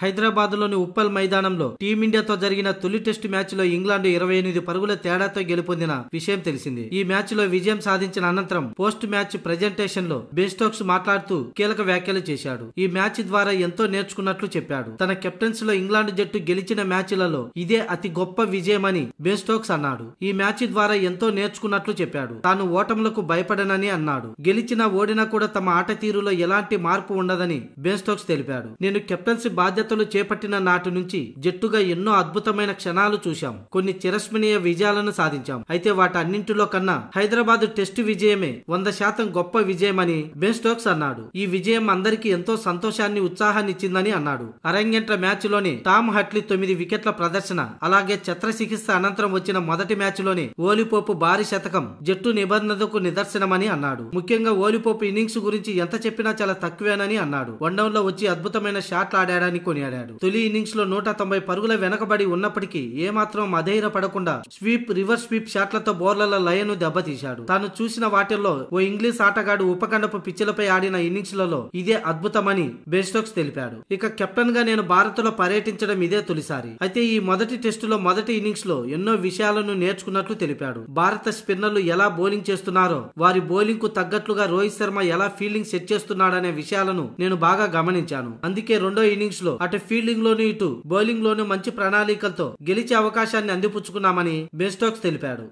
హైదరాబాద్లోని ఉప్పల్ మైదానంలో టీమిండియాతో జరిగిన తొలి టెస్టు మ్యాచ్లో ఇంగ్లాండ్ ఇరవై ఎనిమిది పరుగుల తేడాతో గెలుపొందిన విషయం తెలిసింది ఈ మ్యాచ్లో విజయం సాధించిన అనంతరం పోస్ట్ మ్యాచ్ లో బేస్టోక్స్ మాట్లాడుతూ కీలక వ్యాఖ్యలు చేశాడు ఈ మ్యాచ్ ద్వారా ఎంతో నేర్చుకున్నట్లు చెప్పాడు తన కెప్టెన్స్ లో ఇంగ్లాండ్ జట్టు గెలిచిన మ్యాచ్లలో ఇదే అతి గొప్ప విజయమని బేస్టోక్స్ అన్నాడు ఈ మ్యాచ్ ద్వారా ఎంతో నేర్చుకున్నట్లు చెప్పాడు తాను ఓటములకు భయపడనని అన్నాడు గెలిచినా ఓడినా కూడా తమ ఆట తీరులో ఎలాంటి మార్పు ఉండదని బేస్టోక్స్ తెలిపాడు నేను కెప్టెన్సీ బాధ్యత బాధ్యతలు చేపట్టిన నాటి నుంచి జట్టుగా ఎన్నో అద్భుతమైన క్షణాలు చూశాం కొన్ని చిరస్మరణీయ విజయాలను సాధించాం అయితే వాటన్నింటిలో కన్నా హైదరాబాద్ టెస్టు విజయమే వంద శాతం గొప్ప విజయమని బెన్ స్టోక్స్ అన్నాడు ఈ విజయం అందరికీ ఎంతో సంతోషాన్ని ఉత్సాహాన్ని ఇచ్చిందని అన్నాడు అరంగెంట్ర మ్యాచ్ లోనే టామ్ హట్లీ తొమ్మిది వికెట్ల ప్రదర్శన అలాగే చికిత్స అనంతరం వచ్చిన మొదటి మ్యాచ్ లోనే ఓలిపోపు భారీ శతకం జట్టు నిబంధనకు నిదర్శనమని అన్నాడు ముఖ్యంగా ఓలిపోపు ఇన్నింగ్స్ గురించి ఎంత చెప్పినా చాలా తక్కువేనని అన్నాడు వన్ డౌన్ లో వచ్చి అద్భుతమైన షాట్లు ఆడాడని కొనియాడాడు తొలి ఇన్నింగ్స్ లో నూట తొంభై పరుగుల వెనకబడి ఉన్నప్పటికీ ఏమాత్రం అధైర్య పడకుండా స్వీప్ రివర్స్ స్వీప్ షాట్లతో బౌలర్ల లయను దెబ్బతీశాడు తాను చూసిన వాటిల్లో ఓ ఇంగ్లీష్ ఆటగాడు ఉపఖండపు పిచ్చిలపై ఆడిన ఇన్నింగ్స్లలో ఇదే అద్భుతమని బేస్టోక్స్ తెలిపాడు ఇక కెప్టెన్ గా నేను భారత్ లో పర్యటించడం ఇదే తొలిసారి అయితే ఈ మొదటి టెస్టులో మొదటి ఇన్నింగ్స్ లో ఎన్నో విషయాలను నేర్చుకున్నట్లు తెలిపాడు భారత స్పిన్నర్లు ఎలా బౌలింగ్ చేస్తున్నారో వారి బౌలింగ్ కు తగ్గట్లుగా రోహిత్ శర్మ ఎలా ఫీల్డింగ్ సెట్ చేస్తున్నాడనే విషయాలను నేను బాగా గమనించాను అందుకే రెండో ఇన్నింగ్స్ లో అటు లోను ఇటు బౌలింగ్లోనూ మంచి ప్రణాళికలతో గెలిచే అవకాశాన్ని అందిపుచ్చుకున్నామని బేస్టోక్స్ తెలిపాడు